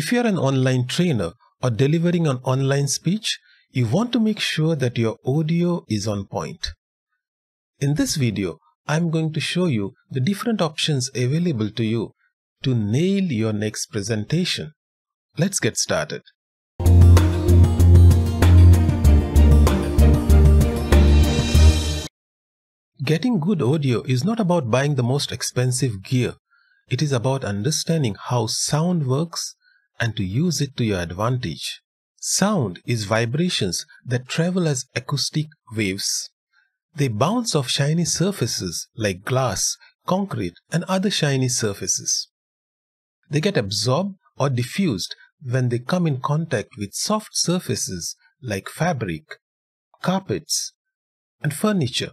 If you are an online trainer or delivering an online speech, you want to make sure that your audio is on point. In this video, I'm going to show you the different options available to you to nail your next presentation. Let's get started. Getting good audio is not about buying the most expensive gear. It is about understanding how sound works and to use it to your advantage. Sound is vibrations that travel as acoustic waves. They bounce off shiny surfaces like glass, concrete and other shiny surfaces. They get absorbed or diffused when they come in contact with soft surfaces like fabric, carpets and furniture.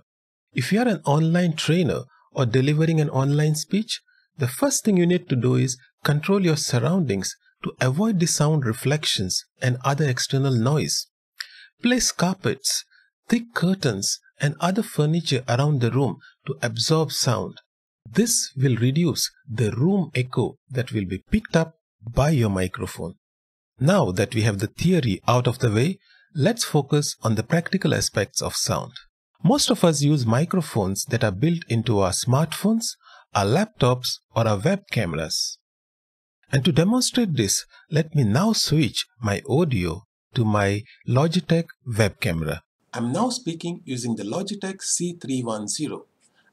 If you are an online trainer or delivering an online speech, the first thing you need to do is control your surroundings to avoid the sound reflections and other external noise. Place carpets, thick curtains, and other furniture around the room to absorb sound. This will reduce the room echo that will be picked up by your microphone. Now that we have the theory out of the way, let's focus on the practical aspects of sound. Most of us use microphones that are built into our smartphones, our laptops, or our web cameras. And to demonstrate this, let me now switch my audio to my Logitech web camera. I'm now speaking using the Logitech C310.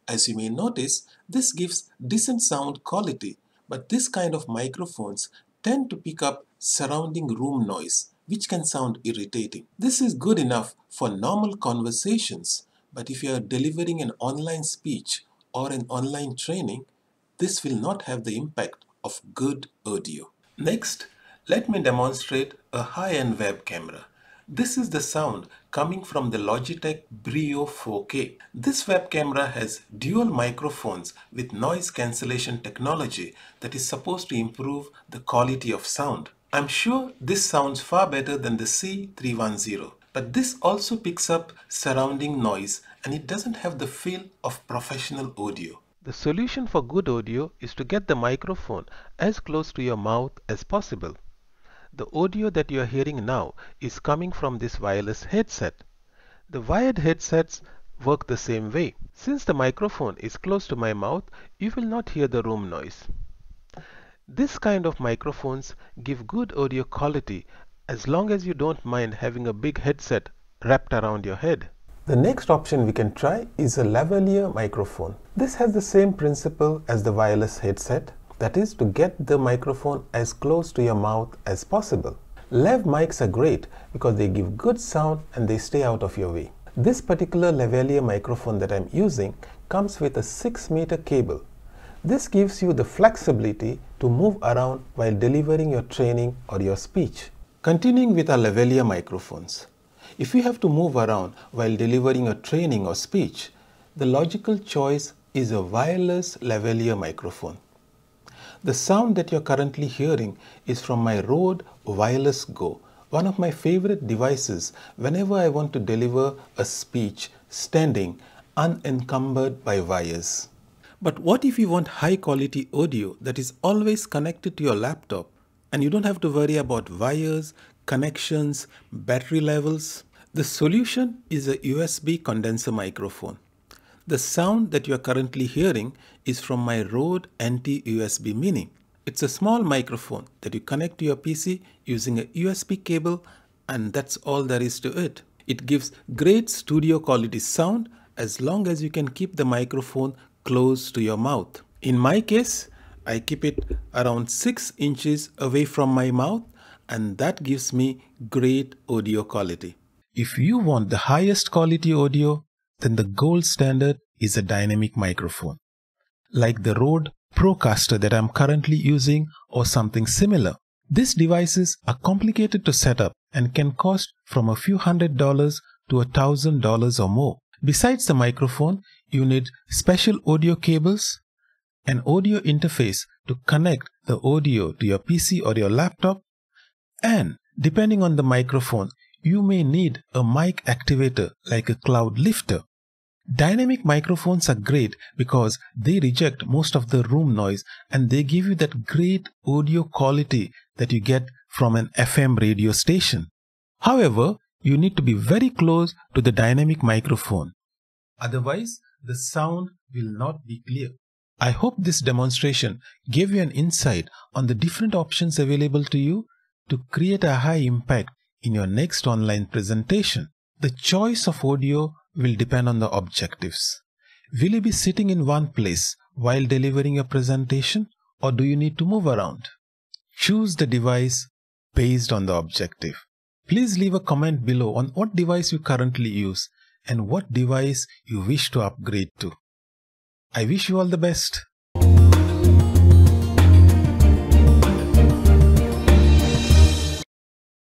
As you may notice, this gives decent sound quality, but this kind of microphones tend to pick up surrounding room noise, which can sound irritating. This is good enough for normal conversations, but if you are delivering an online speech or an online training, this will not have the impact of good audio. Next, let me demonstrate a high-end web camera. This is the sound coming from the Logitech Brio 4K. This web camera has dual microphones with noise cancellation technology that is supposed to improve the quality of sound. I'm sure this sounds far better than the C310, but this also picks up surrounding noise and it doesn't have the feel of professional audio. The solution for good audio is to get the microphone as close to your mouth as possible. The audio that you are hearing now is coming from this wireless headset. The wired headsets work the same way. Since the microphone is close to my mouth, you will not hear the room noise. This kind of microphones give good audio quality as long as you don't mind having a big headset wrapped around your head. The next option we can try is a lavalier microphone. This has the same principle as the wireless headset, that is to get the microphone as close to your mouth as possible. Lav mics are great because they give good sound and they stay out of your way. This particular lavalier microphone that I'm using comes with a 6 meter cable. This gives you the flexibility to move around while delivering your training or your speech. Continuing with our lavalier microphones. If you have to move around while delivering a training or speech, the logical choice is a wireless lavalier microphone. The sound that you're currently hearing is from my Rode Wireless Go, one of my favorite devices whenever I want to deliver a speech standing unencumbered by wires. But what if you want high quality audio that is always connected to your laptop and you don't have to worry about wires, connections, battery levels. The solution is a USB condenser microphone. The sound that you are currently hearing is from my Rode NT-USB Mini. It's a small microphone that you connect to your PC using a USB cable and that's all there is to it. It gives great studio quality sound as long as you can keep the microphone close to your mouth. In my case, I keep it around 6 inches away from my mouth and that gives me great audio quality. If you want the highest quality audio, then the gold standard is a dynamic microphone. Like the Rode Procaster that I'm currently using or something similar. These devices are complicated to set up and can cost from a few hundred dollars to a thousand dollars or more. Besides the microphone, you need special audio cables, an audio interface to connect the audio to your PC or your laptop, and depending on the microphone, you may need a mic activator like a cloud lifter. Dynamic microphones are great because they reject most of the room noise and they give you that great audio quality that you get from an FM radio station. However, you need to be very close to the dynamic microphone. Otherwise, the sound will not be clear. I hope this demonstration gave you an insight on the different options available to you to create a high impact in your next online presentation. The choice of audio will depend on the objectives. Will you be sitting in one place while delivering your presentation or do you need to move around? Choose the device based on the objective. Please leave a comment below on what device you currently use and what device you wish to upgrade to. I wish you all the best.